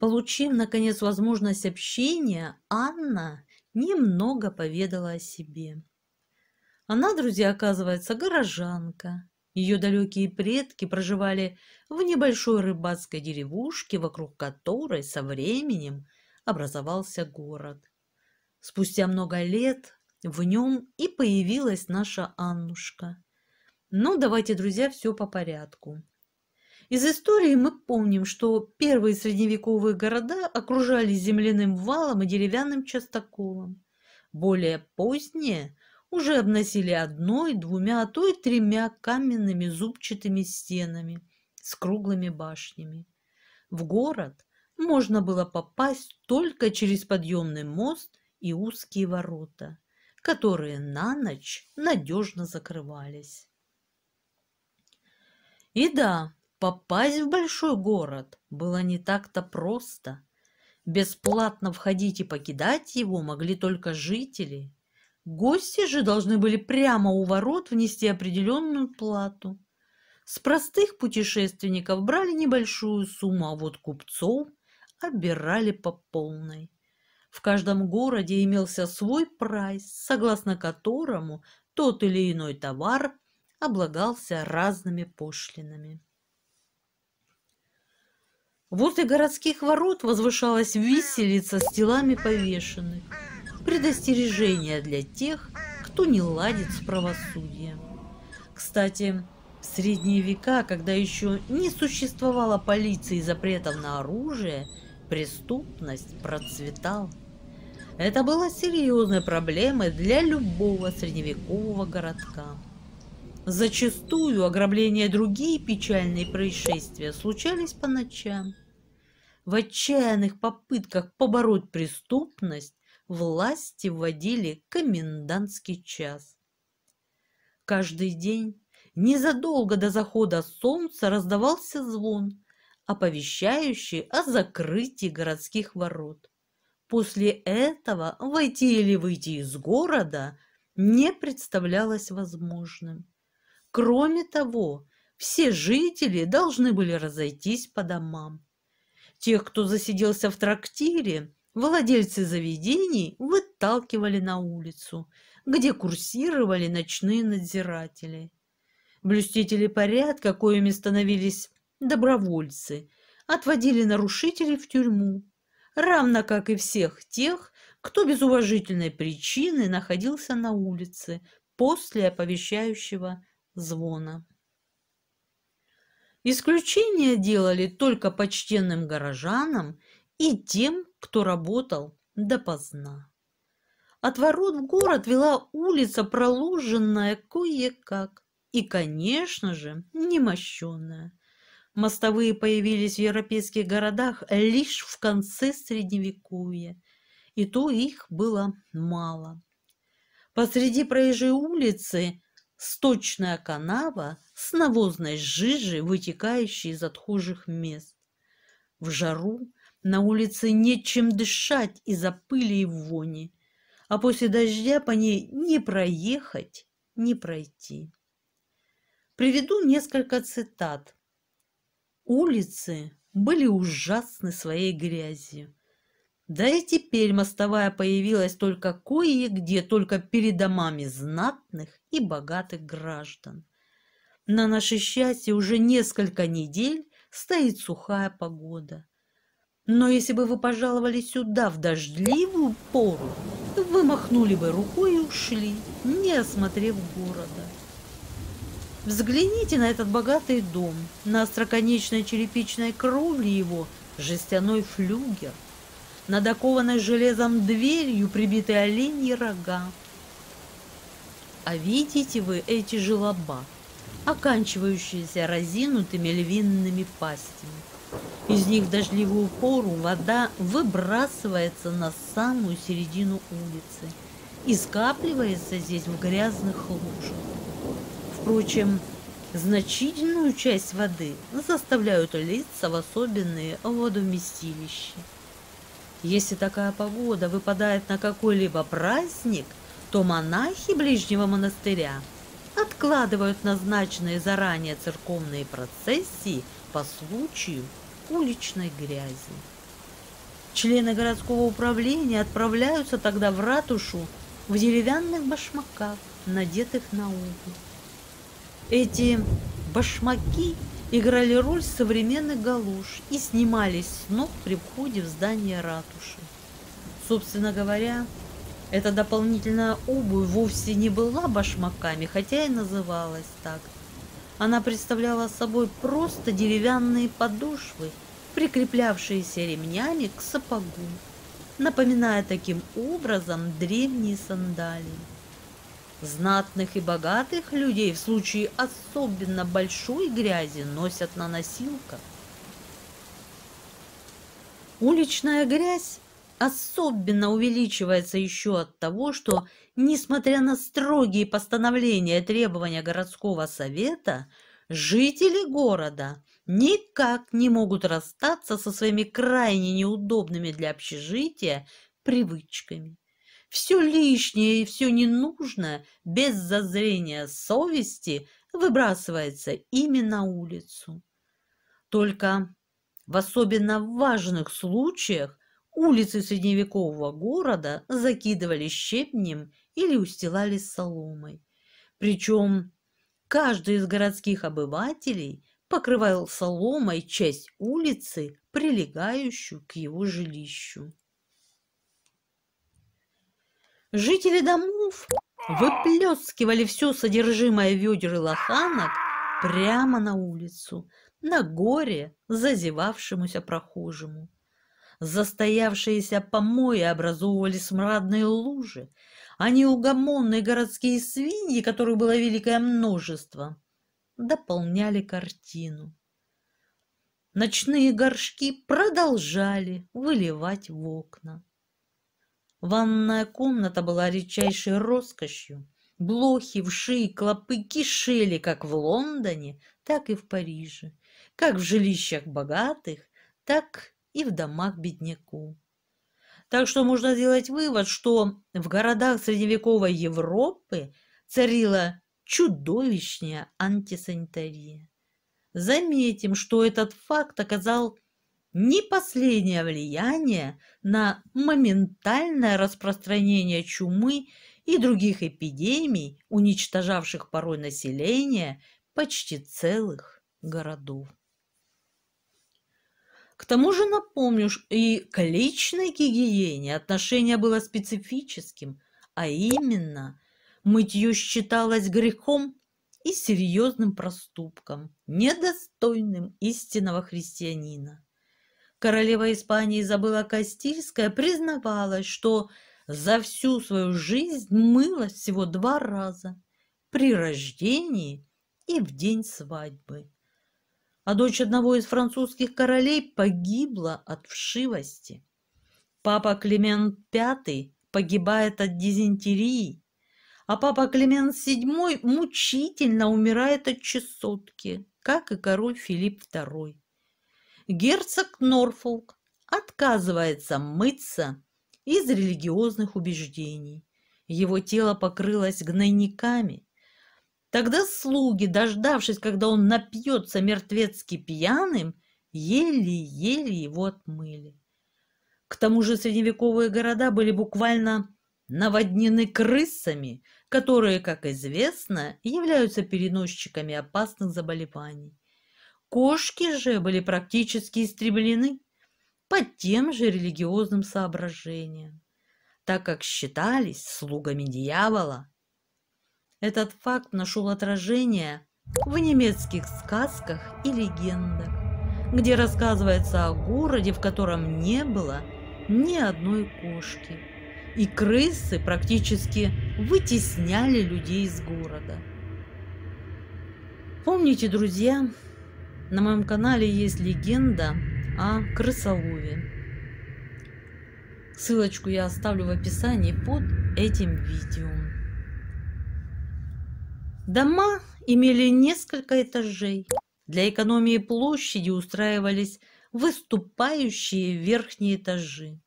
Получив, наконец, возможность общения, Анна немного поведала о себе. Она, друзья, оказывается, горожанка. Ее далекие предки проживали в небольшой рыбацкой деревушке, вокруг которой со временем образовался город. Спустя много лет в нем и появилась наша Аннушка. Но ну, давайте, друзья, все по порядку. Из истории мы помним, что первые средневековые города окружались земляным валом и деревянным частоколом. Более поздние уже обносили одной, двумя, а то и тремя каменными зубчатыми стенами с круглыми башнями. В город можно было попасть только через подъемный мост и узкие ворота, которые на ночь надежно закрывались. И да, Попасть в большой город было не так-то просто. Бесплатно входить и покидать его могли только жители. Гости же должны были прямо у ворот внести определенную плату. С простых путешественников брали небольшую сумму, а вот купцов обирали по полной. В каждом городе имелся свой прайс, согласно которому тот или иной товар облагался разными пошлинами. Возле городских ворот возвышалась виселица с телами повешенных. Предостережение для тех, кто не ладит с правосудием. Кстати, в средние века, когда еще не существовало полиции и запретов на оружие, преступность процветала. Это было серьезной проблемой для любого средневекового городка. Зачастую ограбления и другие печальные происшествия случались по ночам. В отчаянных попытках побороть преступность власти вводили комендантский час. Каждый день, незадолго до захода солнца, раздавался звон, оповещающий о закрытии городских ворот. После этого войти или выйти из города не представлялось возможным. Кроме того, все жители должны были разойтись по домам. Тех, кто засиделся в трактире, владельцы заведений выталкивали на улицу, где курсировали ночные надзиратели. Блюстители порядка, коими становились добровольцы, отводили нарушителей в тюрьму, равно как и всех тех, кто без уважительной причины находился на улице после оповещающего звона. Исключение делали только почтенным горожанам и тем, кто работал допоздна. От ворот в город вела улица, проложенная кое-как, и, конечно же, немощенная. Мостовые появились в европейских городах лишь в конце Средневековья, и то их было мало. Посреди проезжей улицы сточная канава с навозной жижей, вытекающей из отхожих мест. В жару на улице нечем дышать из-за пыли и вони, а после дождя по ней не проехать, не пройти. Приведу несколько цитат. Улицы были ужасны своей грязью. Да и теперь мостовая появилась только кое-где, только перед домами знатных и богатых граждан. На наше счастье уже несколько недель стоит сухая погода. Но если бы вы пожаловали сюда в дождливую пору, вы махнули бы рукой и ушли, не осмотрев города. Взгляните на этот богатый дом, на остроконечной черепичной кровле его жестяной флюгер – над окованной железом дверью прибиты оленьи рога. А видите вы эти желоба, оканчивающиеся разинутыми львинными пастями. Из них в дождливую пору вода выбрасывается на самую середину улицы и скапливается здесь в грязных лужах. Впрочем, значительную часть воды заставляют литься в особенные водовместилища. Если такая погода выпадает на какой-либо праздник, то монахи ближнего монастыря откладывают назначенные заранее церковные процессии по случаю уличной грязи. Члены городского управления отправляются тогда в ратушу в деревянных башмаках, надетых на угол. Эти башмаки – играли роль современных галуш и снимались с ног при входе в здание ратуши. Собственно говоря, эта дополнительная обувь вовсе не была башмаками, хотя и называлась так. Она представляла собой просто деревянные подошвы, прикреплявшиеся ремнями к сапогу, напоминая таким образом древние сандалии. Знатных и богатых людей в случае особенно большой грязи носят на носилках. Уличная грязь особенно увеличивается еще от того, что, несмотря на строгие постановления и требования городского совета, жители города никак не могут расстаться со своими крайне неудобными для общежития привычками все лишнее и все ненужное без зазрения совести выбрасывается ими на улицу. Только в особенно важных случаях улицы средневекового города закидывали щебнем или устилали соломой. Причем каждый из городских обывателей покрывал соломой часть улицы, прилегающую к его жилищу. Жители домов выплескивали все содержимое ведер и лоханок прямо на улицу, на горе зазевавшемуся прохожему. Застоявшиеся помои образовывали смрадные лужи, а неугомонные городские свиньи, которых было великое множество, дополняли картину. Ночные горшки продолжали выливать в окна. Ванная комната была редчайшей роскошью. Блохи, вши и клопы кишели как в Лондоне, так и в Париже, как в жилищах богатых, так и в домах бедняков. Так что можно сделать вывод, что в городах средневековой Европы царила чудовищная антисанитария. Заметим, что этот факт оказал ни последнее влияние на моментальное распространение чумы и других эпидемий, уничтожавших порой население почти целых городов. К тому же напомню, и к личной гигиене отношение было специфическим, а именно мытье считалось грехом и серьезным проступком, недостойным истинного христианина королева Испании забыла Кастильская признавалась, что за всю свою жизнь мылась всего два раза – при рождении и в день свадьбы. А дочь одного из французских королей погибла от вшивости. Папа Климент V погибает от дизентерии, а папа Климент VII мучительно умирает от чесотки, как и король Филипп II герцог Норфолк отказывается мыться из религиозных убеждений. Его тело покрылось гнойниками. Тогда слуги, дождавшись, когда он напьется мертвецки пьяным, еле-еле его отмыли. К тому же средневековые города были буквально наводнены крысами, которые, как известно, являются переносчиками опасных заболеваний. Кошки же были практически истреблены под тем же религиозным соображением, так как считались слугами дьявола. Этот факт нашел отражение в немецких сказках и легендах, где рассказывается о городе, в котором не было ни одной кошки, и крысы практически вытесняли людей из города. Помните, друзья, на моем канале есть легенда о крысолове. Ссылочку я оставлю в описании под этим видео. Дома имели несколько этажей. Для экономии площади устраивались выступающие верхние этажи.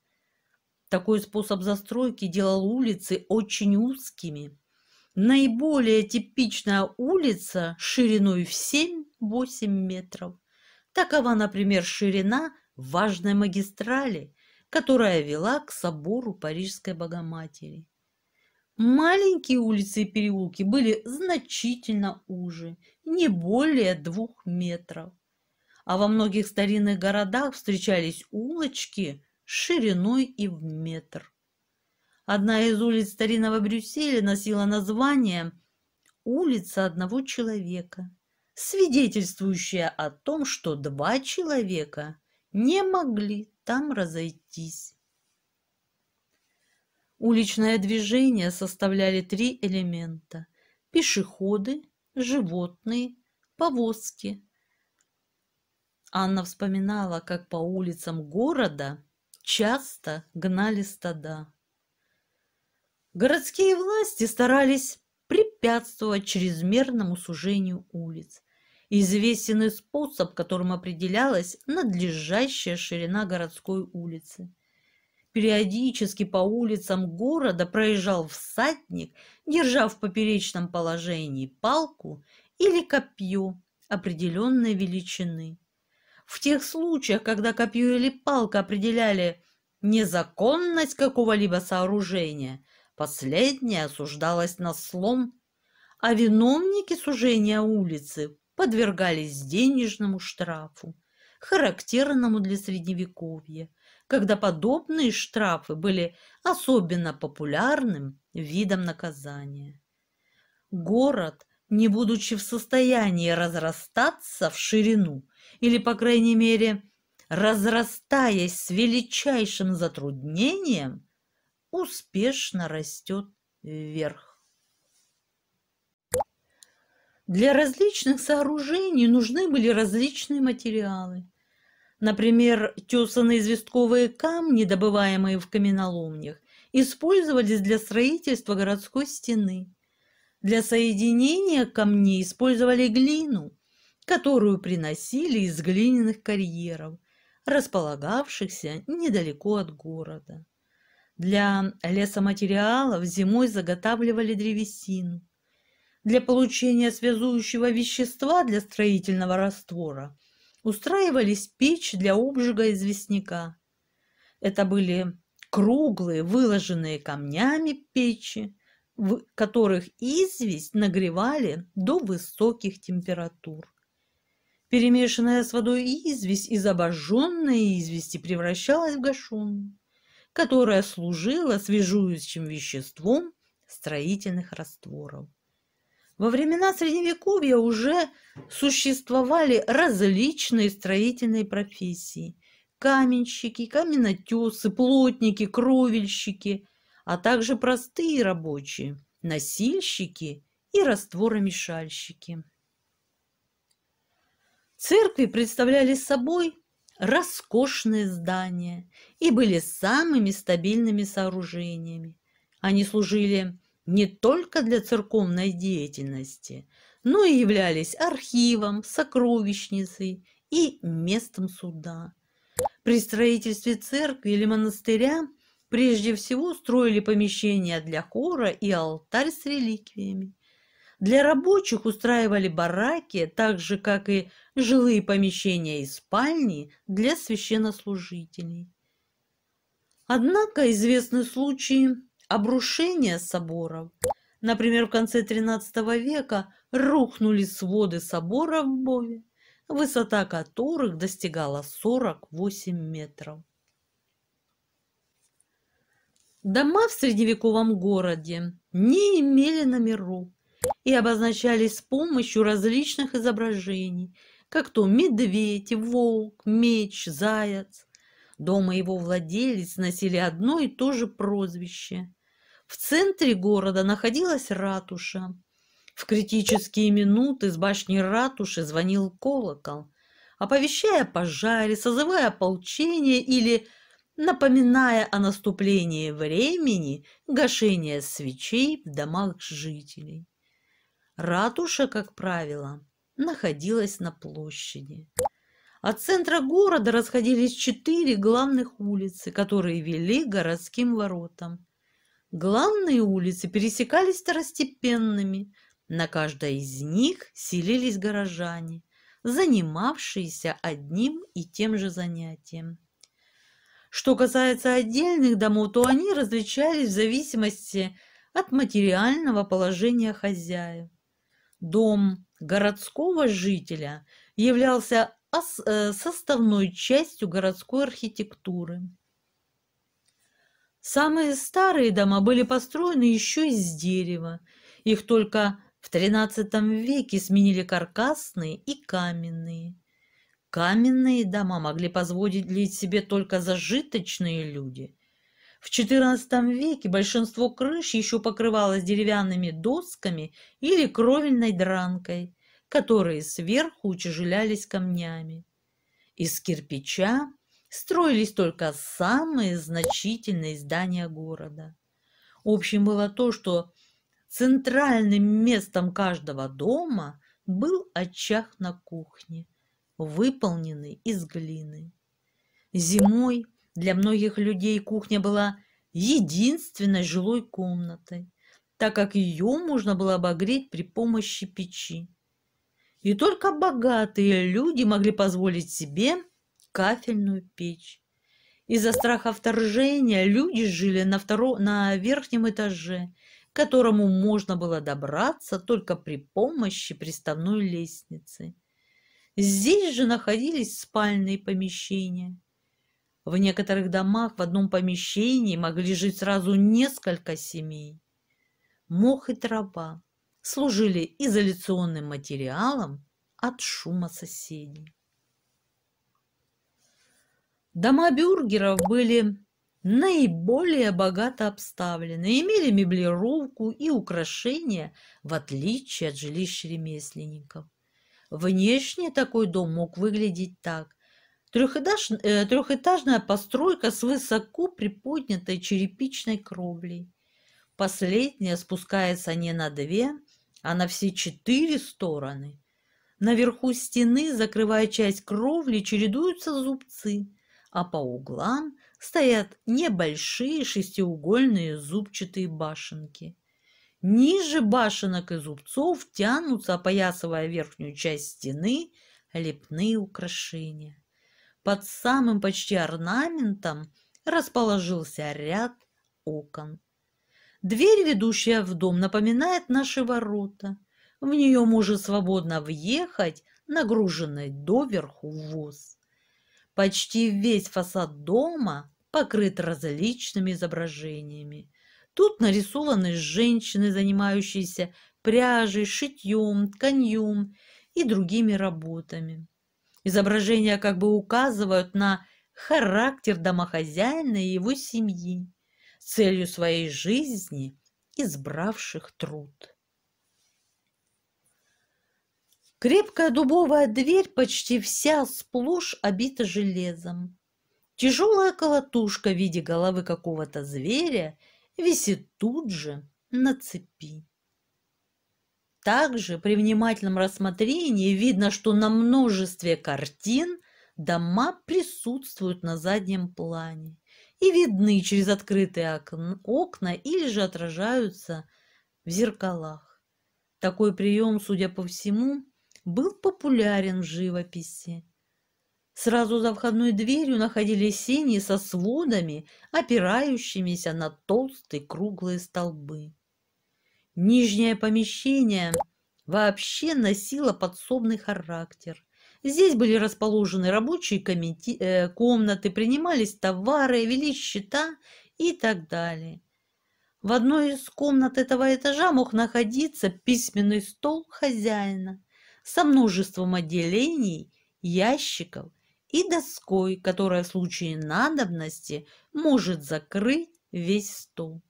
Такой способ застройки делал улицы очень узкими. Наиболее типичная улица шириной в 7 8 метров. Такова, например, ширина важной магистрали, которая вела к собору Парижской Богоматери. Маленькие улицы и переулки были значительно уже, не более двух метров. А во многих старинных городах встречались улочки шириной и в метр. Одна из улиц старинного Брюсселя носила название «Улица одного человека» свидетельствующая о том, что два человека не могли там разойтись. Уличное движение составляли три элемента – пешеходы, животные, повозки. Анна вспоминала, как по улицам города часто гнали стада. Городские власти старались препятствовать чрезмерному сужению улиц, известен и способ, которым определялась надлежащая ширина городской улицы. Периодически по улицам города проезжал всадник, держа в поперечном положении палку или копье определенной величины. В тех случаях, когда копье или палка определяли незаконность какого-либо сооружения, последнее осуждалось на слом, а виновники сужения улицы подвергались денежному штрафу, характерному для Средневековья, когда подобные штрафы были особенно популярным видом наказания. Город, не будучи в состоянии разрастаться в ширину, или, по крайней мере, разрастаясь с величайшим затруднением, успешно растет вверх. Для различных сооружений нужны были различные материалы. Например, тесанные известковые камни, добываемые в каменоломнях, использовались для строительства городской стены. Для соединения камней использовали глину, которую приносили из глиняных карьеров, располагавшихся недалеко от города. Для лесоматериалов зимой заготавливали древесину для получения связующего вещества для строительного раствора устраивались печи для обжига известняка. Это были круглые, выложенные камнями печи, в которых известь нагревали до высоких температур. Перемешанная с водой известь из обожженной извести превращалась в гашон, которая служила свежующим веществом строительных растворов. Во времена Средневековья уже существовали различные строительные профессии. Каменщики, каменотесы, плотники, кровельщики, а также простые рабочие, носильщики и растворомешальщики. Церкви представляли собой роскошные здания и были самыми стабильными сооружениями. Они служили не только для церковной деятельности, но и являлись архивом, сокровищницей и местом суда. При строительстве церкви или монастыря прежде всего строили помещения для хора и алтарь с реликвиями. Для рабочих устраивали бараки, так же, как и жилые помещения и спальни для священнослужителей. Однако известны случаи, обрушения соборов. Например, в конце XIII века рухнули своды собора в Бове, высота которых достигала 48 метров. Дома в средневековом городе не имели номеров и обозначались с помощью различных изображений, как то медведь, волк, меч, заяц. Дома его владелец носили одно и то же прозвище – в центре города находилась ратуша. В критические минуты с башни ратуши звонил колокол, оповещая о пожаре, созывая ополчение или напоминая о наступлении времени гашения свечей в домах жителей. Ратуша, как правило, находилась на площади. От центра города расходились четыре главных улицы, которые вели городским воротам. Главные улицы пересекались второстепенными. На каждой из них селились горожане, занимавшиеся одним и тем же занятием. Что касается отдельных домов, то они различались в зависимости от материального положения хозяев. Дом городского жителя являлся э, составной частью городской архитектуры. Самые старые дома были построены еще из дерева. Их только в XIII веке сменили каркасные и каменные. Каменные дома могли позволить себе только зажиточные люди. В XIV веке большинство крыш еще покрывалось деревянными досками или кровельной дранкой, которые сверху утяжелялись камнями. Из кирпича строились только самые значительные здания города. Общим было то, что центральным местом каждого дома был очаг на кухне, выполненный из глины. Зимой для многих людей кухня была единственной жилой комнатой, так как ее можно было обогреть при помощи печи. И только богатые люди могли позволить себе – кафельную печь. Из-за страха вторжения люди жили на, второ... на верхнем этаже, к которому можно было добраться только при помощи приставной лестницы. Здесь же находились спальные помещения. В некоторых домах в одном помещении могли жить сразу несколько семей. Мох и трава служили изоляционным материалом от шума соседей. Дома бюргеров были наиболее богато обставлены, имели меблировку и украшения, в отличие от жилищ ремесленников. Внешне такой дом мог выглядеть так. Трехэтаж, э, трехэтажная постройка с высоко приподнятой черепичной кровлей. Последняя спускается не на две, а на все четыре стороны. Наверху стены, закрывая часть кровли, чередуются зубцы – а по углам стоят небольшие шестиугольные зубчатые башенки. Ниже башенок и зубцов тянутся, опоясывая верхнюю часть стены, лепные украшения. Под самым почти орнаментом расположился ряд окон. Дверь, ведущая в дом, напоминает наши ворота. В нее может свободно въехать нагруженный доверху воз. Почти весь фасад дома покрыт различными изображениями. Тут нарисованы женщины, занимающиеся пряжей, шитьем, тканьем и другими работами. Изображения как бы указывают на характер домохозяина и его семьи, целью своей жизни избравших труд. Крепкая дубовая дверь почти вся сплошь обита железом. Тяжелая колотушка в виде головы какого-то зверя висит тут же на цепи. Также при внимательном рассмотрении видно, что на множестве картин дома присутствуют на заднем плане и видны через открытые окна или же отражаются в зеркалах. Такой прием, судя по всему, был популярен в живописи. Сразу за входной дверью находились синие со сводами, опирающимися на толстые круглые столбы. Нижнее помещение вообще носило подсобный характер. Здесь были расположены рабочие комити... э, комнаты, принимались товары, вели счета и так далее. В одной из комнат этого этажа мог находиться письменный стол хозяина – со множеством отделений, ящиков и доской, которая в случае надобности может закрыть весь стол,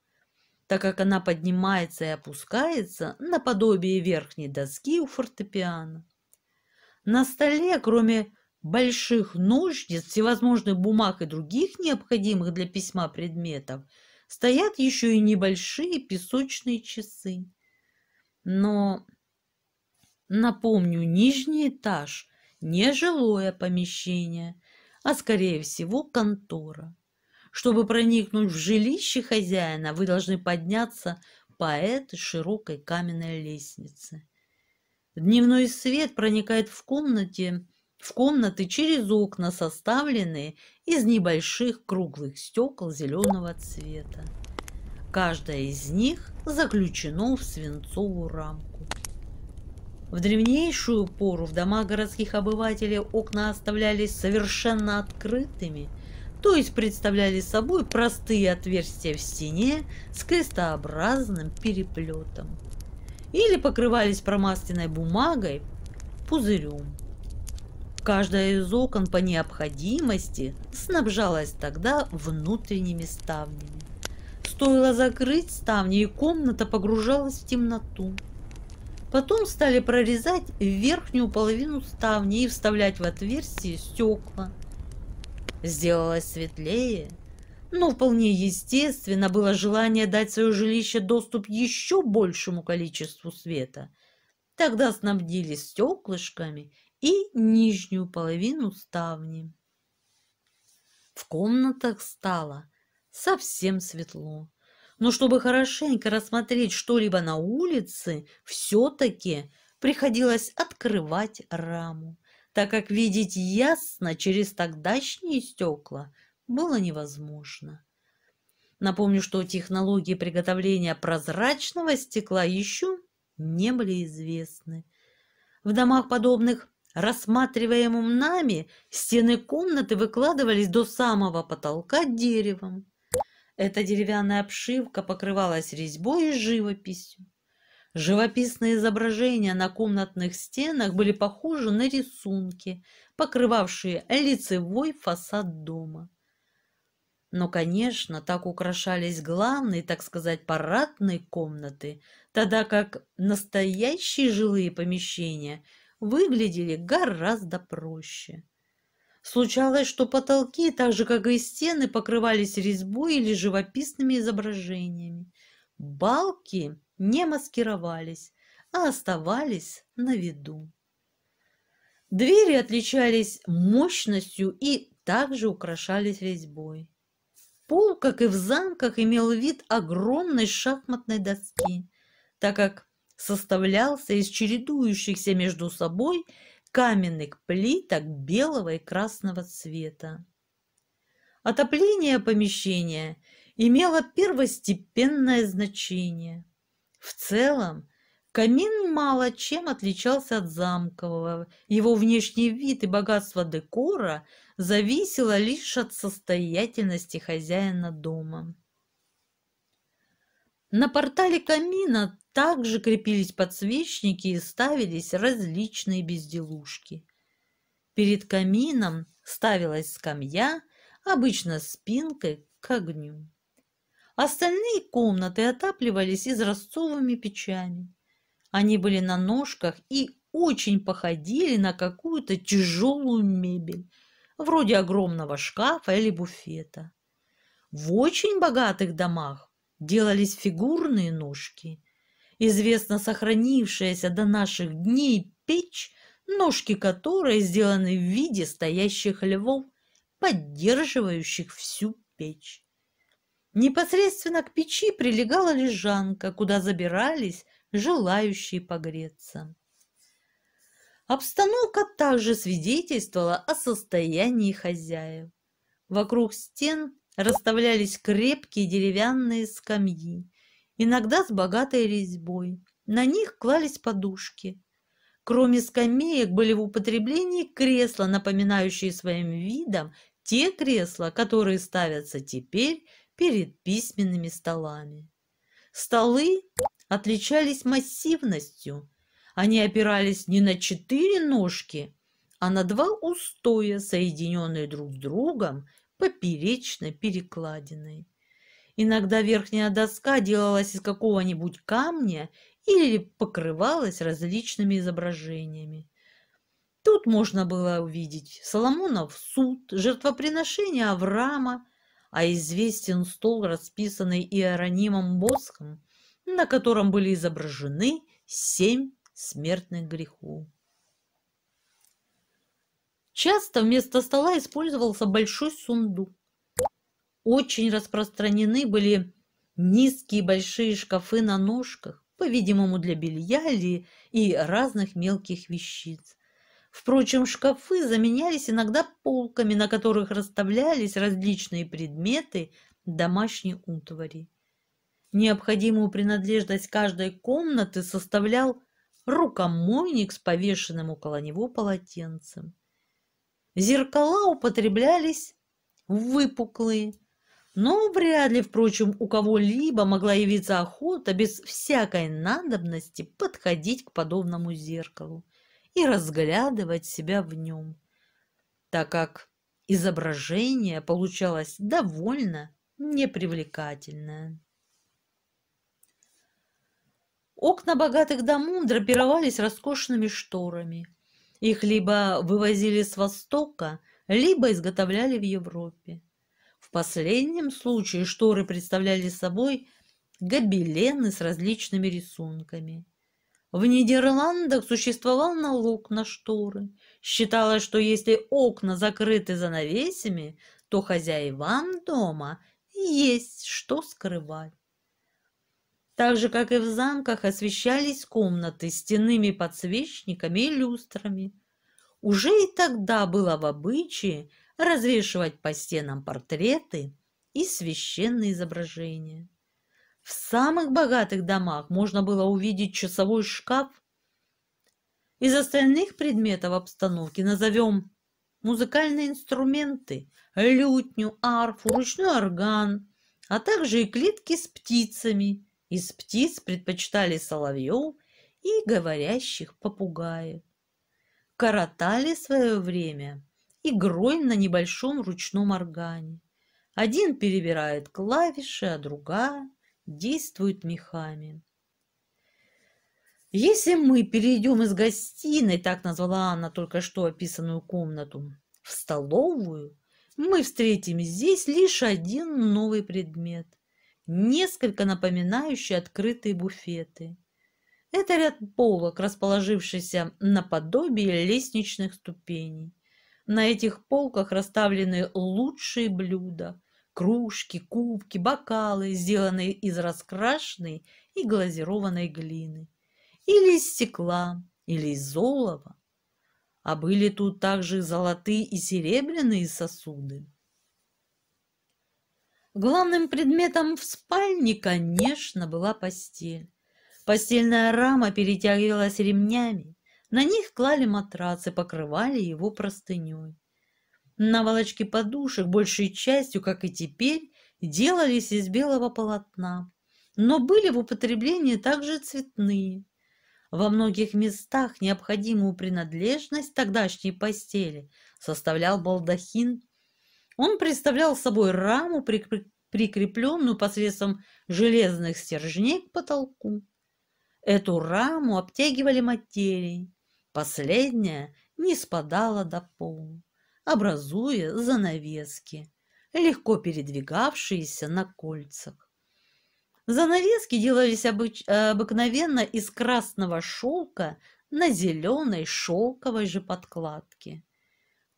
так как она поднимается и опускается наподобие верхней доски у фортепиано. На столе, кроме больших ножниц, всевозможных бумаг и других необходимых для письма предметов, стоят еще и небольшие песочные часы. Но Напомню, нижний этаж – не жилое помещение, а, скорее всего, контора. Чтобы проникнуть в жилище хозяина, вы должны подняться по этой широкой каменной лестнице. Дневной свет проникает в комнате, в комнаты через окна, составленные из небольших круглых стекол зеленого цвета. Каждое из них заключено в свинцовую рамку. В древнейшую пору в дома городских обывателей окна оставлялись совершенно открытыми, то есть представляли собой простые отверстия в стене с крестообразным переплетом или покрывались промасленной бумагой пузырем. Каждая из окон по необходимости снабжалась тогда внутренними ставнями. Стоило закрыть ставни, и комната погружалась в темноту – Потом стали прорезать верхнюю половину ставни и вставлять в отверстие стекла. Сделалось светлее, но вполне естественно было желание дать свое жилище доступ еще большему количеству света. Тогда снабдили стеклышками и нижнюю половину ставни. В комнатах стало совсем светло. Но чтобы хорошенько рассмотреть что-либо на улице, все-таки приходилось открывать раму, так как видеть ясно через тогдашние стекла было невозможно. Напомню, что технологии приготовления прозрачного стекла еще не были известны. В домах, подобных рассматриваемым нами, стены комнаты выкладывались до самого потолка деревом. Эта деревянная обшивка покрывалась резьбой и живописью. Живописные изображения на комнатных стенах были похожи на рисунки, покрывавшие лицевой фасад дома. Но, конечно, так украшались главные, так сказать, парадные комнаты, тогда как настоящие жилые помещения выглядели гораздо проще. Случалось, что потолки, так же как и стены, покрывались резьбой или живописными изображениями. Балки не маскировались, а оставались на виду. Двери отличались мощностью и также украшались резьбой. Пол, как и в замках, имел вид огромной шахматной доски, так как составлялся из чередующихся между собой – каменных плиток белого и красного цвета. Отопление помещения имело первостепенное значение. В целом, камин мало чем отличался от замкового. Его внешний вид и богатство декора зависело лишь от состоятельности хозяина дома. На портале камина также крепились подсвечники и ставились различные безделушки. Перед камином ставилась скамья, обычно спинкой к огню. Остальные комнаты отапливались изразцовыми печами. Они были на ножках и очень походили на какую-то тяжелую мебель, вроде огромного шкафа или буфета. В очень богатых домах делались фигурные ножки. Известно сохранившаяся до наших дней печь, ножки которой сделаны в виде стоящих львов, поддерживающих всю печь. Непосредственно к печи прилегала лежанка, куда забирались желающие погреться. Обстановка также свидетельствовала о состоянии хозяев. Вокруг стен расставлялись крепкие деревянные скамьи, иногда с богатой резьбой. На них клались подушки. Кроме скамеек были в употреблении кресла, напоминающие своим видом те кресла, которые ставятся теперь перед письменными столами. Столы отличались массивностью. Они опирались не на четыре ножки, а на два устоя, соединенные друг с другом поперечной перекладиной. Иногда верхняя доска делалась из какого-нибудь камня или покрывалась различными изображениями. Тут можно было увидеть Соломонов суд, жертвоприношение Авраама, а известен стол, расписанный Иеронимом Босхом, на котором были изображены семь смертных грехов. Часто вместо стола использовался большой сундук. Очень распространены были низкие большие шкафы на ножках, по-видимому, для белья или и разных мелких вещиц. Впрочем, шкафы заменялись иногда полками, на которых расставлялись различные предметы домашней утвари. Необходимую принадлежность каждой комнаты составлял рукомойник с повешенным около него полотенцем. Зеркала употреблялись выпуклые, но вряд ли, впрочем, у кого-либо могла явиться охота без всякой надобности подходить к подобному зеркалу и разглядывать себя в нем, так как изображение получалось довольно непривлекательное. Окна богатых домов драпировались роскошными шторами – их либо вывозили с Востока, либо изготовляли в Европе. В последнем случае шторы представляли собой гобелены с различными рисунками. В Нидерландах существовал налог на шторы. Считалось, что если окна закрыты занавесями, то хозяевам дома есть что скрывать. Так же, как и в замках, освещались комнаты стенными подсвечниками и люстрами. Уже и тогда было в обычае развешивать по стенам портреты и священные изображения. В самых богатых домах можно было увидеть часовой шкаф. Из остальных предметов обстановки назовем музыкальные инструменты, лютню, арфу, ручной орган, а также и клетки с птицами – из птиц предпочитали соловьев и говорящих попугаев. Коротали свое время игрой на небольшом ручном органе. Один перебирает клавиши, а другая действует мехами. Если мы перейдем из гостиной, так назвала она только что описанную комнату, в столовую, мы встретим здесь лишь один новый предмет – несколько напоминающие открытые буфеты. Это ряд полок, расположившийся наподобие лестничных ступеней. На этих полках расставлены лучшие блюда – кружки, кубки, бокалы, сделанные из раскрашенной и глазированной глины. Или из стекла, или из золова. А были тут также золотые и серебряные сосуды. Главным предметом в спальне, конечно, была постель. Постельная рама перетягивалась ремнями, на них клали матрасы, покрывали его простыней. Наволочки подушек большей частью, как и теперь, делались из белого полотна, но были в употреблении также цветные. Во многих местах необходимую принадлежность тогдашней постели составлял балдахин он представлял собой раму, прикрепленную посредством железных стержней к потолку. Эту раму обтягивали материей. Последняя не спадала до пола, образуя занавески, легко передвигавшиеся на кольцах. Занавески делались обыч... обыкновенно из красного шелка на зеленой шелковой же подкладке.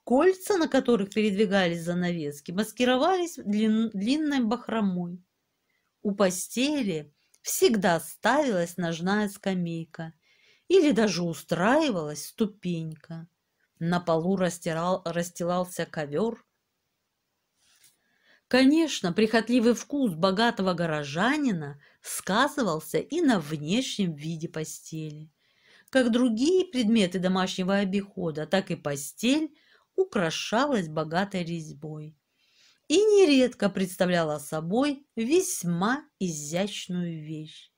Кольца, на которых передвигались занавески, маскировались длин, длинной бахромой. У постели всегда ставилась ножная скамейка или даже устраивалась ступенька. На полу растирал, расстилался ковер. Конечно, прихотливый вкус богатого горожанина сказывался и на внешнем виде постели. Как другие предметы домашнего обихода, так и постель – украшалась богатой резьбой и нередко представляла собой весьма изящную вещь.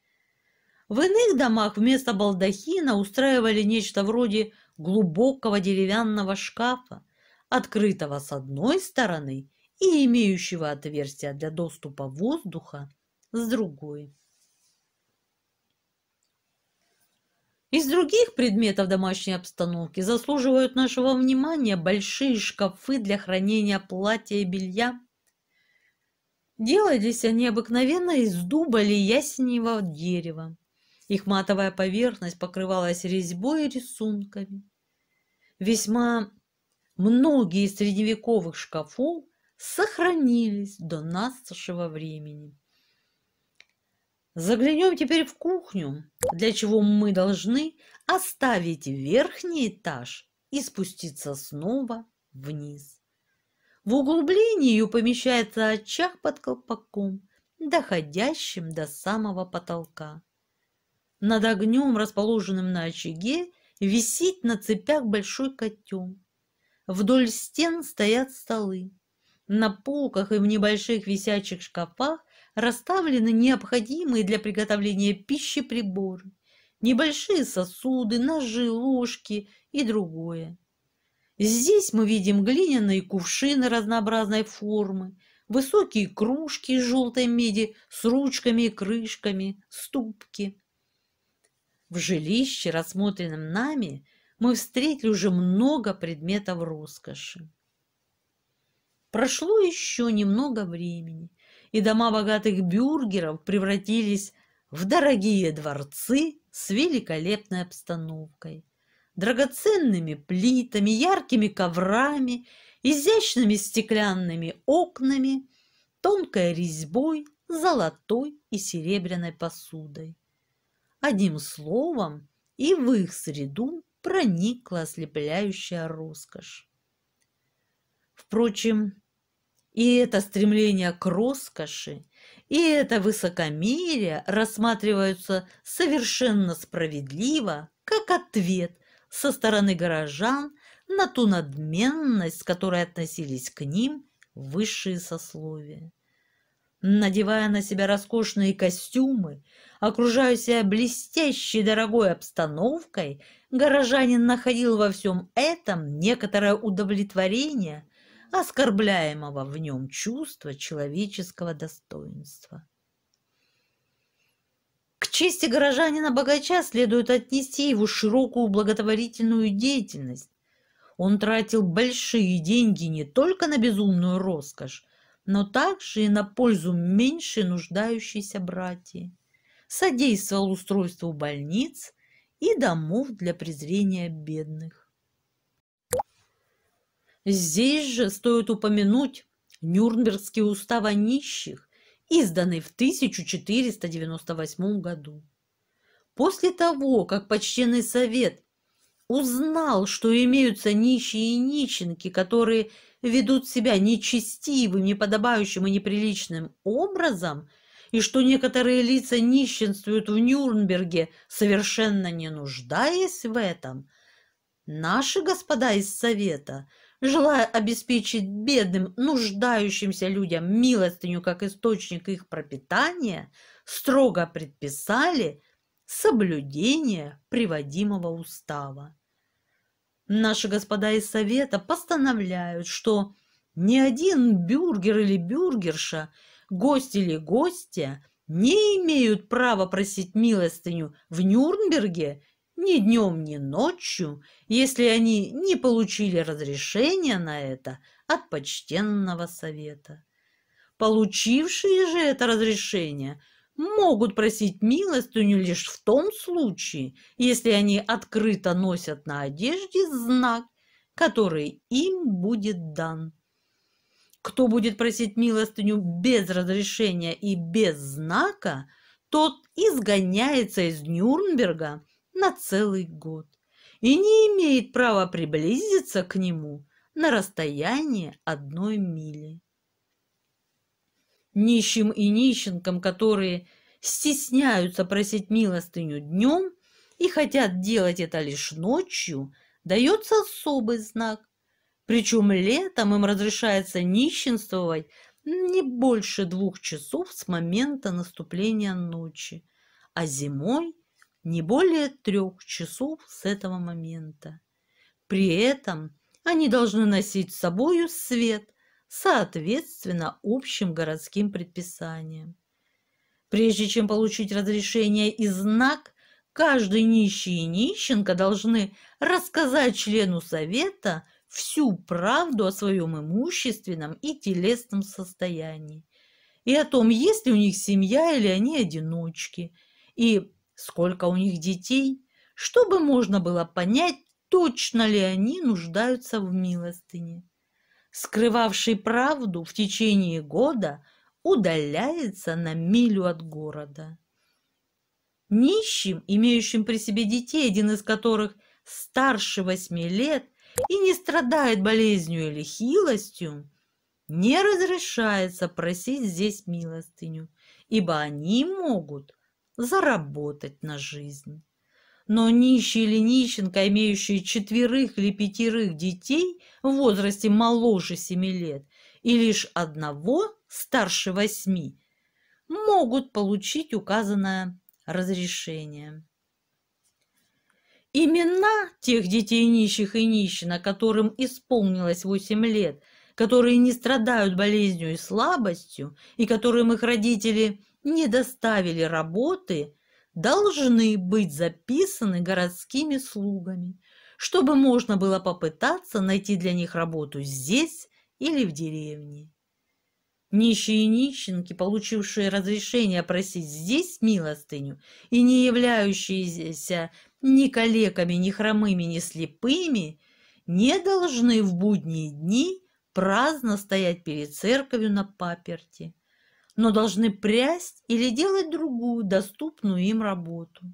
В иных домах вместо балдахина устраивали нечто вроде глубокого деревянного шкафа, открытого с одной стороны и имеющего отверстия для доступа воздуха с другой. Из других предметов домашней обстановки заслуживают нашего внимания большие шкафы для хранения платья и белья. Делались они обыкновенно из дуба или ясеневого дерева. Их матовая поверхность покрывалась резьбой и рисунками. Весьма многие средневековых шкафов сохранились до нашего времени. Заглянем теперь в кухню, для чего мы должны оставить верхний этаж и спуститься снова вниз. В углублении помещается очаг под колпаком, доходящим до самого потолка. Над огнем, расположенным на очаге, висит на цепях большой котел. Вдоль стен стоят столы. На полках и в небольших висячих шкафах расставлены необходимые для приготовления пищи приборы, небольшие сосуды, ножи, ложки и другое. Здесь мы видим глиняные кувшины разнообразной формы, высокие кружки из желтой меди с ручками и крышками, ступки. В жилище, рассмотренном нами, мы встретили уже много предметов роскоши. Прошло еще немного времени, и дома богатых бюргеров превратились в дорогие дворцы с великолепной обстановкой, драгоценными плитами, яркими коврами, изящными стеклянными окнами, тонкой резьбой, золотой и серебряной посудой. Одним словом, и в их среду проникла ослепляющая роскошь. Впрочем, и это стремление к роскоши, и это высокомерие рассматриваются совершенно справедливо, как ответ со стороны горожан на ту надменность, с которой относились к ним высшие сословия. Надевая на себя роскошные костюмы, окружая себя блестящей дорогой обстановкой, горожанин находил во всем этом некоторое удовлетворение оскорбляемого в нем чувства человеческого достоинства. К чести горожанина-богача следует отнести его широкую благотворительную деятельность. Он тратил большие деньги не только на безумную роскошь, но также и на пользу меньше нуждающейся братьи. Содействовал устройству больниц и домов для презрения бедных. Здесь же стоит упомянуть Нюрнбергский устав о нищих, изданный в 1498 году. После того, как почтенный совет узнал, что имеются нищие и нищенки, которые ведут себя нечестивым, неподобающим и неприличным образом, и что некоторые лица нищенствуют в Нюрнберге, совершенно не нуждаясь в этом, наши господа из Совета – желая обеспечить бедным, нуждающимся людям милостыню как источник их пропитания, строго предписали соблюдение приводимого устава. Наши господа из Совета постановляют, что ни один бюргер или бюргерша, гость или гостья не имеют права просить милостыню в Нюрнберге ни днем, ни ночью, если они не получили разрешения на это от почтенного совета. Получившие же это разрешение могут просить милостыню лишь в том случае, если они открыто носят на одежде знак, который им будет дан. Кто будет просить милостыню без разрешения и без знака, тот изгоняется из Нюрнберга – на целый год и не имеет права приблизиться к нему на расстояние одной мили. Нищим и нищенкам, которые стесняются просить милостыню днем и хотят делать это лишь ночью, дается особый знак. Причем летом им разрешается нищенствовать не больше двух часов с момента наступления ночи, а зимой – не более трех часов с этого момента. При этом они должны носить с собою свет, соответственно общим городским предписаниям. Прежде чем получить разрешение и знак, каждый нищий и нищенка должны рассказать члену совета всю правду о своем имущественном и телесном состоянии и о том, есть ли у них семья или они одиночки, и сколько у них детей, чтобы можно было понять, точно ли они нуждаются в милостыне. Скрывавший правду в течение года удаляется на милю от города. Нищим, имеющим при себе детей, один из которых старше восьми лет и не страдает болезнью или хилостью, не разрешается просить здесь милостыню, ибо они могут заработать на жизнь. Но нищий или нищенка, имеющие четверых или пятерых детей в возрасте моложе семи лет и лишь одного старше восьми, могут получить указанное разрешение. Имена тех детей нищих и нищина, которым исполнилось 8 лет, которые не страдают болезнью и слабостью, и которым их родители не доставили работы, должны быть записаны городскими слугами, чтобы можно было попытаться найти для них работу здесь или в деревне. Нищие и нищенки, получившие разрешение просить здесь милостыню и не являющиеся ни калеками, ни хромыми, ни слепыми, не должны в будние дни праздно стоять перед церковью на паперти – но должны прясть или делать другую доступную им работу.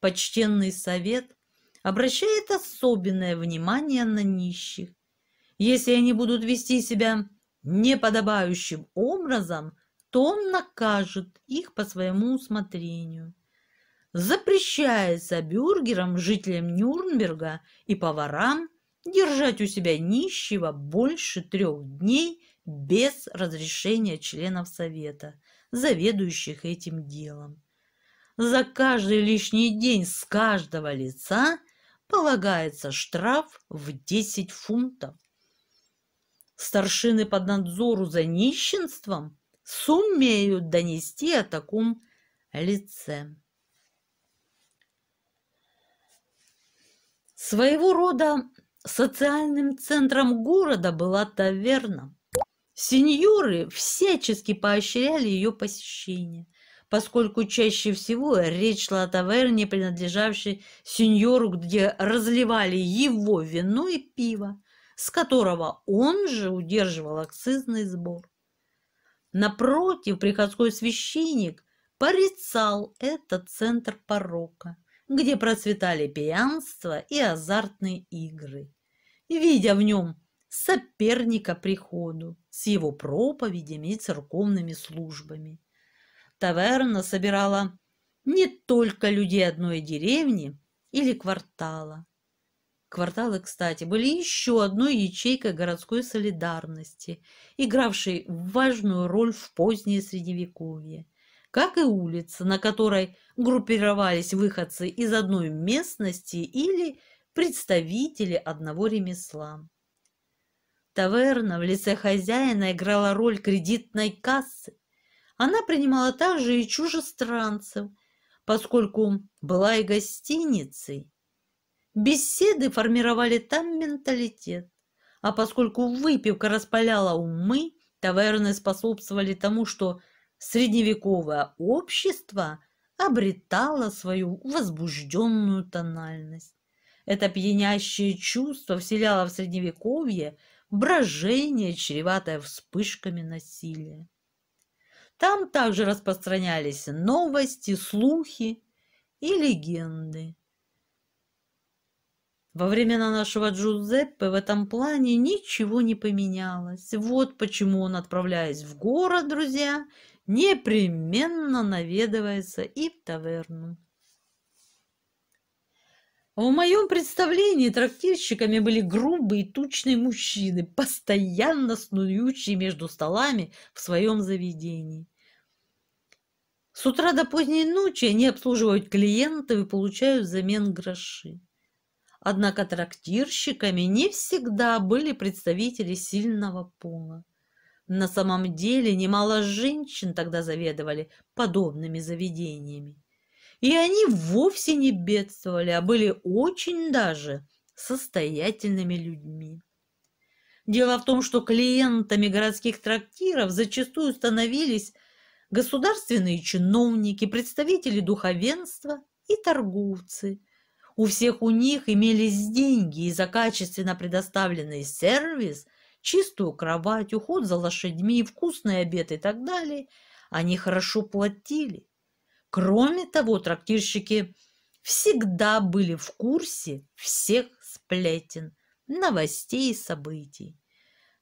Почтенный совет обращает особенное внимание на нищих. Если они будут вести себя неподобающим образом, то он накажет их по своему усмотрению. Запрещается бюргерам, жителям Нюрнберга и поварам держать у себя нищего больше трех дней – без разрешения членов совета, заведующих этим делом. За каждый лишний день с каждого лица полагается штраф в 10 фунтов. Старшины под надзору за нищенством сумеют донести о таком лице. Своего рода социальным центром города была таверна, Сеньоры всячески поощряли ее посещение, поскольку чаще всего речь шла о таверне, принадлежавшей сеньору, где разливали его вино и пиво, с которого он же удерживал акцизный сбор. Напротив, приходской священник порицал этот центр порока, где процветали пьянство и азартные игры. Видя в нем соперника приходу с его проповедями и церковными службами. Таверна собирала не только людей одной деревни или квартала. Кварталы, кстати, были еще одной ячейкой городской солидарности, игравшей важную роль в позднее Средневековье, как и улица, на которой группировались выходцы из одной местности или представители одного ремесла. Таверна в лице хозяина играла роль кредитной кассы. Она принимала также и чужестранцев, поскольку была и гостиницей. Беседы формировали там менталитет, а поскольку выпивка распаляла умы, таверны способствовали тому, что средневековое общество обретало свою возбужденную тональность. Это пьянящее чувство вселяло в средневековье – брожение, чреватое вспышками насилия. Там также распространялись новости, слухи и легенды. Во времена нашего Джузеппе в этом плане ничего не поменялось. Вот почему он, отправляясь в город, друзья, непременно наведывается и в таверну. А в моем представлении трактирщиками были грубые и тучные мужчины, постоянно снующие между столами в своем заведении. С утра до поздней ночи они обслуживают клиентов и получают взамен гроши. Однако трактирщиками не всегда были представители сильного пола. На самом деле немало женщин тогда заведовали подобными заведениями. И они вовсе не бедствовали, а были очень даже состоятельными людьми. Дело в том, что клиентами городских трактиров зачастую становились государственные чиновники, представители духовенства и торговцы. У всех у них имелись деньги, и за качественно предоставленный сервис, чистую кровать, уход за лошадьми, вкусный обед и так далее они хорошо платили. Кроме того, трактирщики всегда были в курсе всех сплетен, новостей и событий.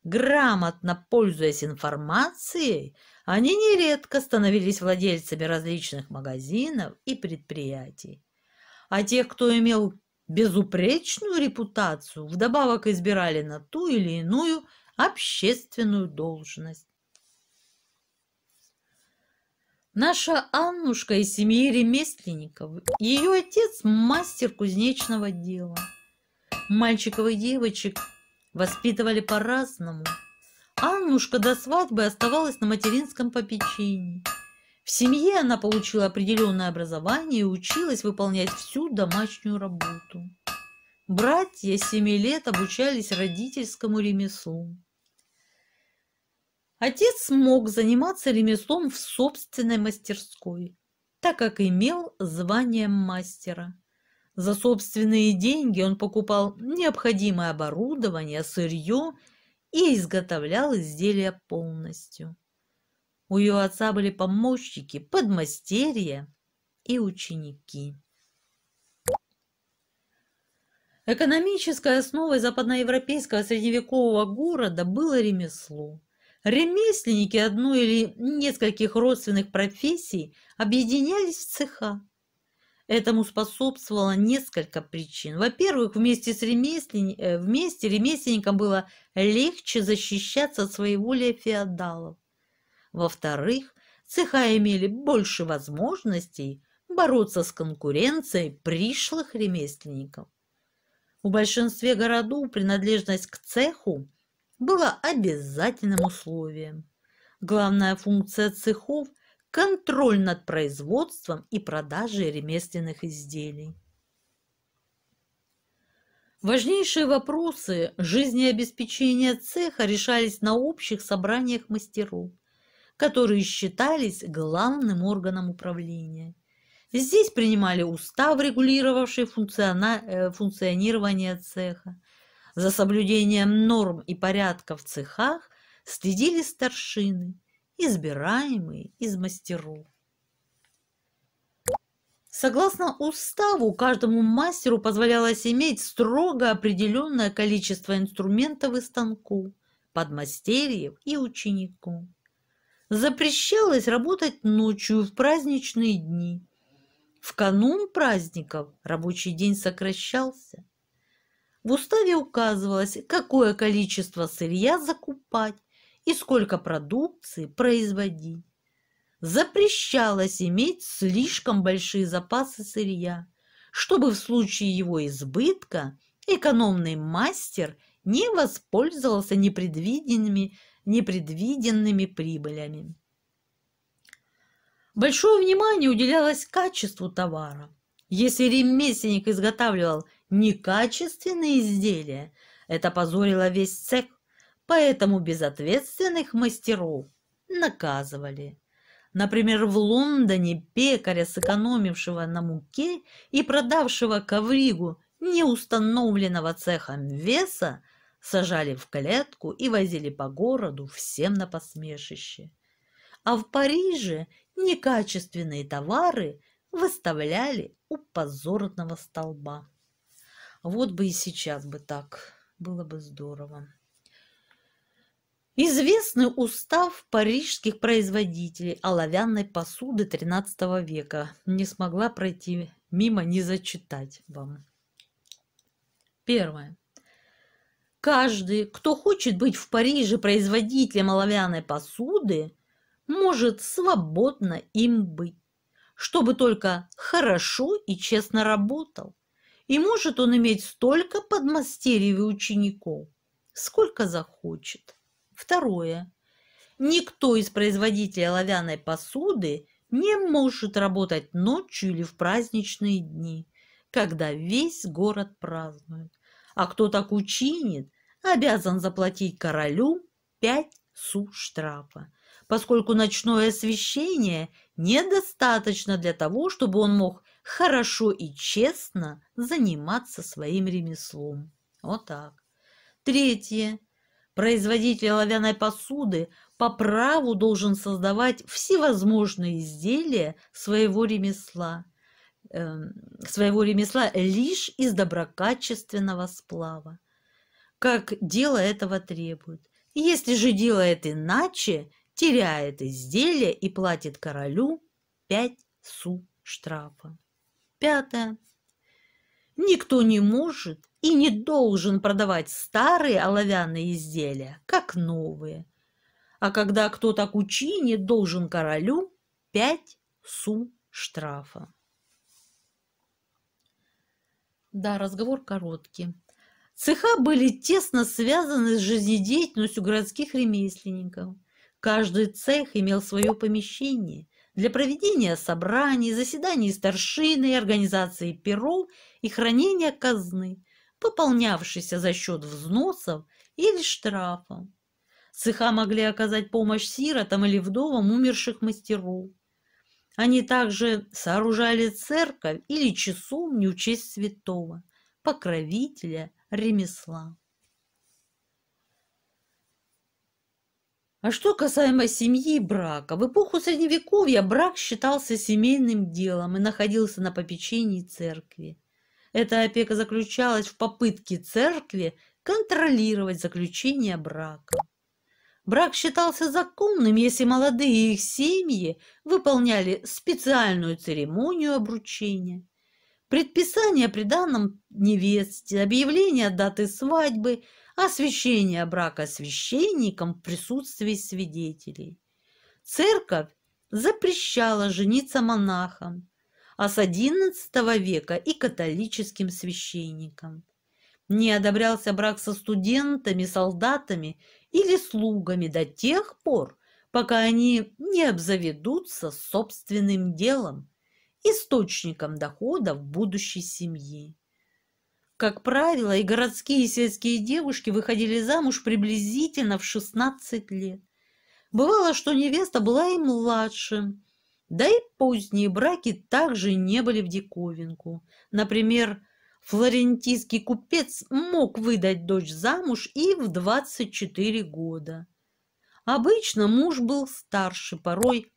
Грамотно пользуясь информацией, они нередко становились владельцами различных магазинов и предприятий. А тех, кто имел безупречную репутацию, вдобавок избирали на ту или иную общественную должность. Наша Аннушка из семьи ремесленников. Ее отец – мастер кузнечного дела. Мальчиков и девочек воспитывали по-разному. Аннушка до свадьбы оставалась на материнском попечении. В семье она получила определенное образование и училась выполнять всю домашнюю работу. Братья семи лет обучались родительскому ремеслу. Отец мог заниматься ремеслом в собственной мастерской, так как имел звание мастера. За собственные деньги он покупал необходимое оборудование, сырье и изготовлял изделия полностью. У ее отца были помощники, подмастерья и ученики. Экономической основой западноевропейского средневекового города было ремесло – Ремесленники одной или нескольких родственных профессий объединялись в цеха. Этому способствовало несколько причин. Во-первых, вместе, с ремесленни... Э, вместе ремесленникам было легче защищаться от своеволия феодалов. Во-вторых, цеха имели больше возможностей бороться с конкуренцией пришлых ремесленников. В большинстве городов принадлежность к цеху было обязательным условием. Главная функция цехов – контроль над производством и продажей ремесленных изделий. Важнейшие вопросы жизнеобеспечения цеха решались на общих собраниях мастеров, которые считались главным органом управления. Здесь принимали устав, регулировавший э, функционирование цеха, за соблюдением норм и порядка в цехах следили старшины, избираемые из мастеров. Согласно уставу, каждому мастеру позволялось иметь строго определенное количество инструментов и станков, подмастерьев и учеников. Запрещалось работать ночью в праздничные дни. В канун праздников рабочий день сокращался – в уставе указывалось, какое количество сырья закупать и сколько продукции производить. Запрещалось иметь слишком большие запасы сырья, чтобы в случае его избытка экономный мастер не воспользовался непредвиденными, непредвиденными прибылями. Большое внимание уделялось качеству товара. Если ремесленник изготавливал некачественные изделия. Это позорило весь цех, поэтому безответственных мастеров наказывали. Например, в Лондоне пекаря, сэкономившего на муке и продавшего ковригу неустановленного цехом веса, сажали в клетку и возили по городу всем на посмешище. А в Париже некачественные товары выставляли у позорного столба. Вот бы и сейчас бы так. Было бы здорово. Известный устав парижских производителей оловянной посуды XIII века. Не смогла пройти мимо, не зачитать вам. Первое. Каждый, кто хочет быть в Париже производителем оловянной посуды, может свободно им быть, чтобы только хорошо и честно работал. И может он иметь столько подмастерьев и учеников, сколько захочет. Второе. Никто из производителей оловянной посуды не может работать ночью или в праздничные дни, когда весь город празднует. А кто так учинит, обязан заплатить королю пять су штрафа, поскольку ночное освещение недостаточно для того, чтобы он мог хорошо и честно заниматься своим ремеслом. Вот так. Третье. Производитель оловянной посуды по праву должен создавать всевозможные изделия своего ремесла, э, своего ремесла лишь из доброкачественного сплава, как дело этого требует. Если же делает иначе, теряет изделие и платит королю 5 су штрафа. Пятое. Никто не может и не должен продавать старые оловянные изделия, как новые. А когда кто-то учинит, должен королю пять су штрафа. Да, разговор короткий. Цеха были тесно связаны с жизнедеятельностью городских ремесленников. Каждый цех имел свое помещение, для проведения собраний, заседаний старшины, организации перов и хранения казны, пополнявшейся за счет взносов или штрафов. Цеха могли оказать помощь сиротам или вдовам умерших мастеров. Они также сооружали церковь или часовню в честь святого, покровителя ремесла. А что касаемо семьи и брака, в эпоху Средневековья брак считался семейным делом и находился на попечении церкви. Эта опека заключалась в попытке церкви контролировать заключение брака. Брак считался законным, если молодые и их семьи выполняли специальную церемонию обручения. Предписание при данном невесте, объявление даты свадьбы – освящение брака священником в присутствии свидетелей. Церковь запрещала жениться монахам, а с XI века и католическим священникам. Не одобрялся брак со студентами, солдатами или слугами до тех пор, пока они не обзаведутся собственным делом, источником дохода в будущей семье. Как правило, и городские, и сельские девушки выходили замуж приблизительно в 16 лет. Бывало, что невеста была и младше, да и поздние браки также не были в диковинку. Например, флорентийский купец мог выдать дочь замуж и в 24 года. Обычно муж был старше, порой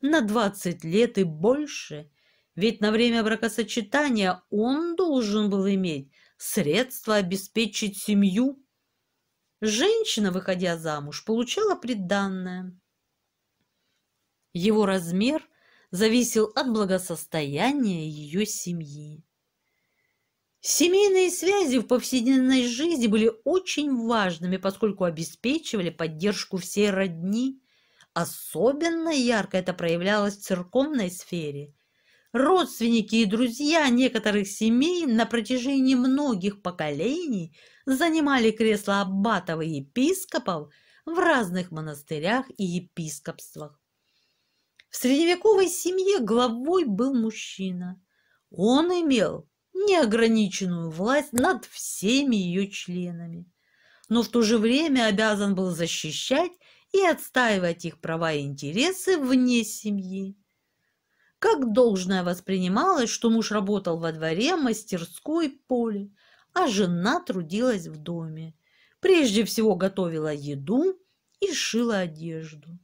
на 20 лет и больше – ведь на время бракосочетания он должен был иметь средства обеспечить семью. Женщина, выходя замуж, получала приданное. Его размер зависел от благосостояния ее семьи. Семейные связи в повседневной жизни были очень важными, поскольку обеспечивали поддержку всей родни. Особенно ярко это проявлялось в церковной сфере – Родственники и друзья некоторых семей на протяжении многих поколений занимали кресла аббатов и епископов в разных монастырях и епископствах. В средневековой семье главой был мужчина. Он имел неограниченную власть над всеми ее членами, но в то же время обязан был защищать и отстаивать их права и интересы вне семьи как должное воспринималось, что муж работал во дворе, мастерской, поле, а жена трудилась в доме. Прежде всего готовила еду и шила одежду.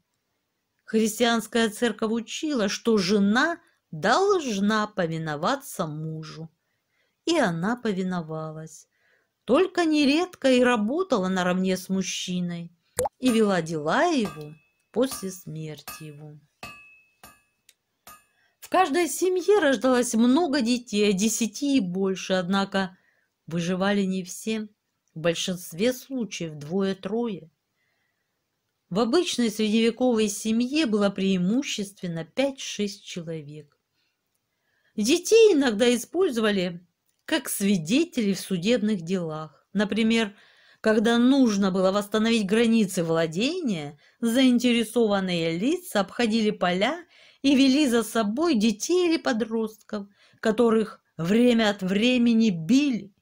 Христианская церковь учила, что жена должна повиноваться мужу. И она повиновалась. Только нередко и работала наравне с мужчиной и вела дела его после смерти его. В каждой семье рождалось много детей, десяти и больше, однако выживали не все. В большинстве случаев двое-трое. В обычной средневековой семье было преимущественно 5-6 человек. Детей иногда использовали как свидетелей в судебных делах. Например, когда нужно было восстановить границы владения, заинтересованные лица обходили поля и вели за собой детей или подростков, которых время от времени били.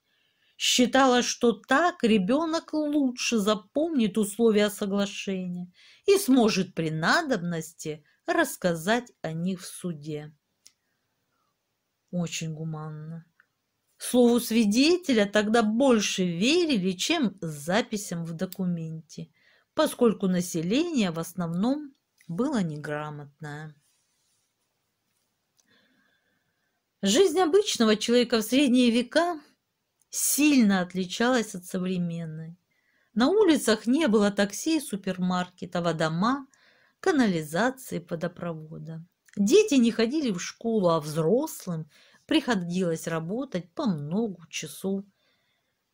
Считалось, что так ребенок лучше запомнит условия соглашения и сможет при надобности рассказать о них в суде. Очень гуманно. Слову свидетеля тогда больше верили, чем записям в документе, поскольку население в основном было неграмотное. Жизнь обычного человека в средние века сильно отличалась от современной. На улицах не было такси и супермаркетов, а дома, канализации, водопровода. Дети не ходили в школу, а взрослым приходилось работать по много часов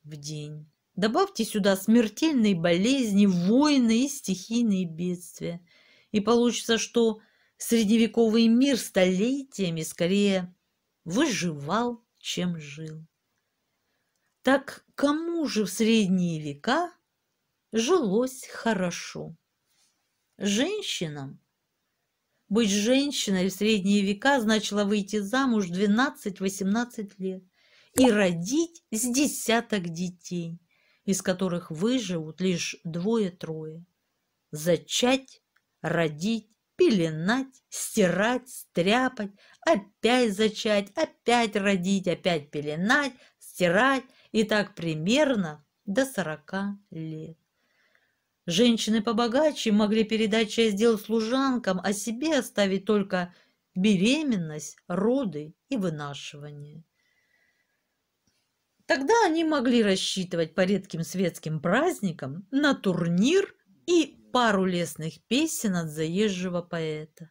в день. Добавьте сюда смертельные болезни, войны и стихийные бедствия. И получится, что средневековый мир столетиями скорее выживал, чем жил. Так кому же в средние века жилось хорошо? Женщинам? Быть женщиной в средние века значило выйти замуж 12-18 лет и родить с десяток детей, из которых выживут лишь двое-трое. Зачать, родить, пеленать, стирать, стряпать, опять зачать, опять родить, опять пеленать, стирать и так примерно до сорока лет. Женщины побогаче могли передать часть дел служанкам, а себе оставить только беременность, роды и вынашивание. Тогда они могли рассчитывать по редким светским праздникам на турнир и пару лесных песен от заезжего поэта.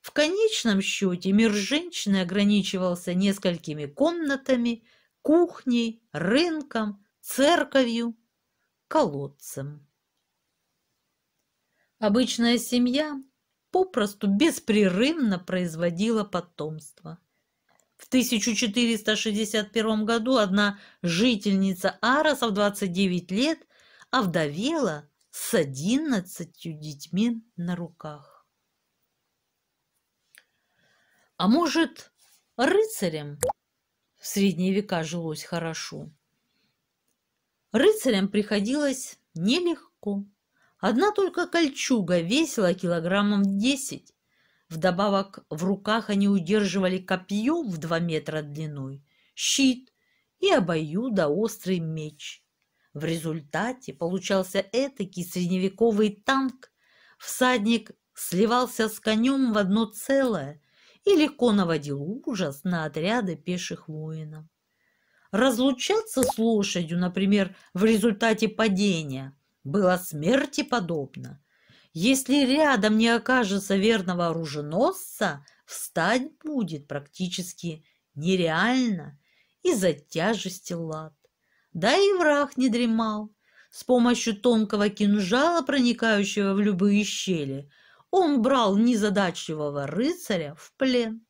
В конечном счете мир женщины ограничивался несколькими комнатами, кухней, рынком, церковью, колодцем. Обычная семья попросту беспрерывно производила потомство. В 1461 году одна жительница Араса Аросов 29 лет овдовела с одиннадцатью детьми на руках. А может, рыцарям в средние века жилось хорошо? Рыцарям приходилось нелегко. Одна только кольчуга весила килограммов десять. Вдобавок в руках они удерживали копье в два метра длиной, щит и обоюда острый меч. В результате получался этакий средневековый танк. Всадник сливался с конем в одно целое и легко наводил ужас на отряды пеших воинов. Разлучаться с лошадью, например, в результате падения, было смерти подобно. Если рядом не окажется верного оруженосца, встать будет практически нереально из-за тяжести лад. Да и враг не дремал. С помощью тонкого кинжала, проникающего в любые щели, он брал незадачливого рыцаря в плен,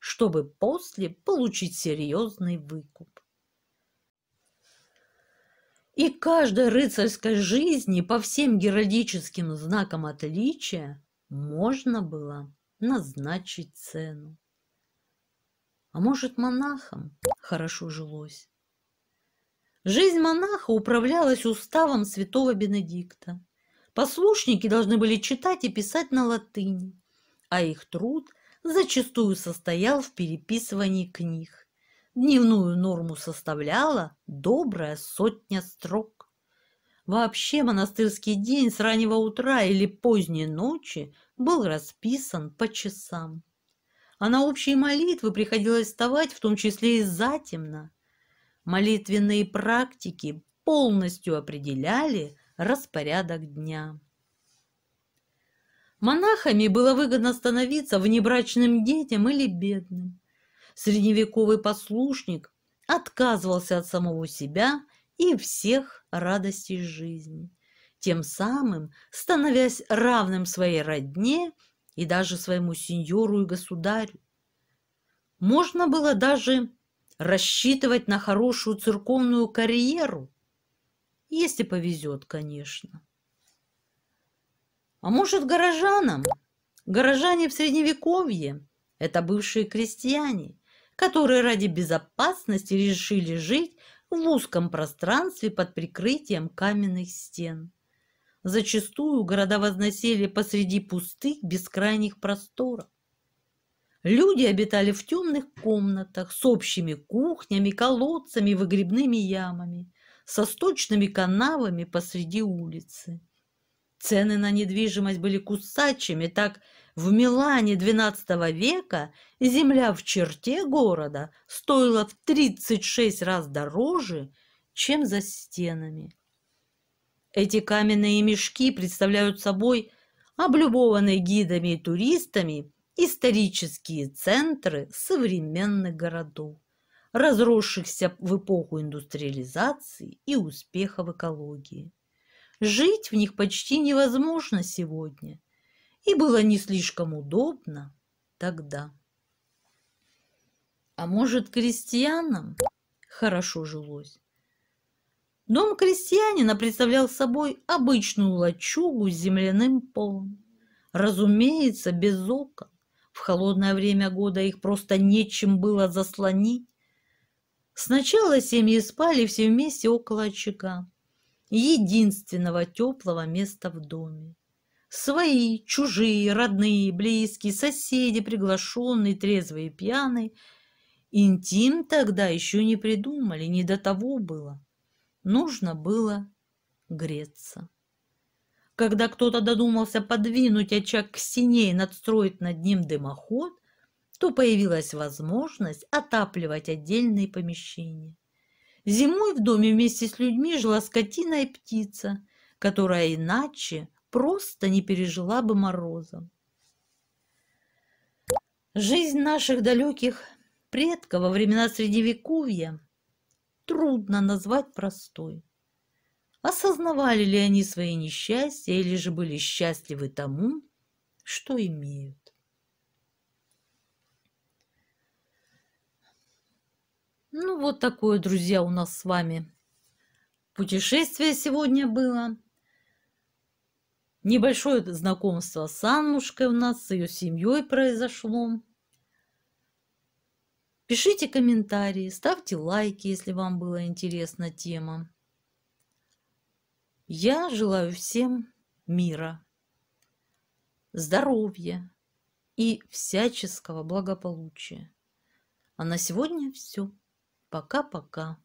чтобы после получить серьезный выкуп. И каждой рыцарской жизни по всем геральдическим знакам отличия можно было назначить цену. А может, монахам хорошо жилось? Жизнь монаха управлялась уставом святого Бенедикта. Послушники должны были читать и писать на латыни, а их труд зачастую состоял в переписывании книг. Дневную норму составляла добрая сотня строк. Вообще монастырский день с раннего утра или поздней ночи был расписан по часам. А на общие молитвы приходилось вставать, в том числе и затемно – Молитвенные практики полностью определяли распорядок дня. Монахами было выгодно становиться внебрачным детям или бедным. Средневековый послушник отказывался от самого себя и всех радостей жизни, тем самым становясь равным своей родне и даже своему сеньору и государю. Можно было даже рассчитывать на хорошую церковную карьеру, если повезет, конечно. А может, горожанам? Горожане в Средневековье – это бывшие крестьяне, которые ради безопасности решили жить в узком пространстве под прикрытием каменных стен. Зачастую города возносили посреди пустых бескрайних просторов. Люди обитали в темных комнатах с общими кухнями, колодцами выгребными ямами, со сточными канавами посреди улицы. Цены на недвижимость были кусачими, так в Милане XII века земля в черте города стоила в 36 раз дороже, чем за стенами. Эти каменные мешки представляют собой облюбованные гидами и туристами исторические центры современных городов, разросшихся в эпоху индустриализации и успеха в экологии. Жить в них почти невозможно сегодня и было не слишком удобно тогда. А может, крестьянам хорошо жилось? Дом крестьянина представлял собой обычную лачугу с земляным полом, разумеется, без окон в холодное время года их просто нечем было заслонить. Сначала семьи спали все вместе около очага, единственного теплого места в доме. Свои, чужие, родные, близкие, соседи, приглашенные, трезвые, пьяные. Интим тогда еще не придумали, не до того было. Нужно было греться когда кто-то додумался подвинуть очаг к стене и надстроить над ним дымоход, то появилась возможность отапливать отдельные помещения. Зимой в доме вместе с людьми жила скотина и птица, которая иначе просто не пережила бы мороза. Жизнь наших далеких предков во времена Средневековья трудно назвать простой осознавали ли они свои несчастья или же были счастливы тому, что имеют. Ну, вот такое, друзья, у нас с вами путешествие сегодня было. Небольшое знакомство с Аннушкой у нас, с ее семьей произошло. Пишите комментарии, ставьте лайки, если вам была интересна тема. Я желаю всем мира, здоровья и всяческого благополучия. А на сегодня все. Пока-пока.